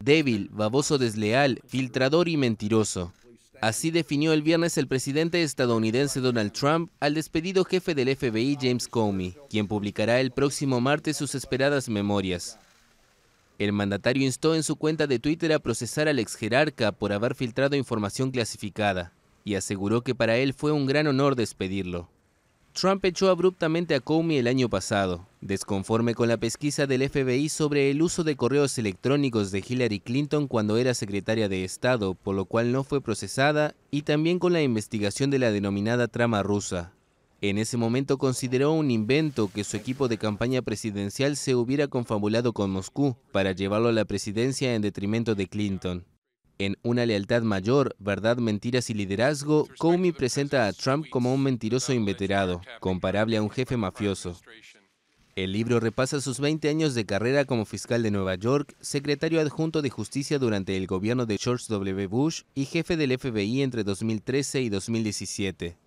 Débil, baboso desleal, filtrador y mentiroso. Así definió el viernes el presidente estadounidense Donald Trump al despedido jefe del FBI James Comey, quien publicará el próximo martes sus esperadas memorias. El mandatario instó en su cuenta de Twitter a procesar al ex jerarca por haber filtrado información clasificada y aseguró que para él fue un gran honor despedirlo. Trump echó abruptamente a Comey el año pasado, desconforme con la pesquisa del FBI sobre el uso de correos electrónicos de Hillary Clinton cuando era secretaria de Estado, por lo cual no fue procesada, y también con la investigación de la denominada trama rusa. En ese momento consideró un invento que su equipo de campaña presidencial se hubiera confabulado con Moscú para llevarlo a la presidencia en detrimento de Clinton. En una lealtad mayor, verdad, mentiras y liderazgo, Comey presenta a Trump como un mentiroso inveterado, comparable a un jefe mafioso. El libro repasa sus 20 años de carrera como fiscal de Nueva York, secretario adjunto de justicia durante el gobierno de George W. Bush y jefe del FBI entre 2013 y 2017.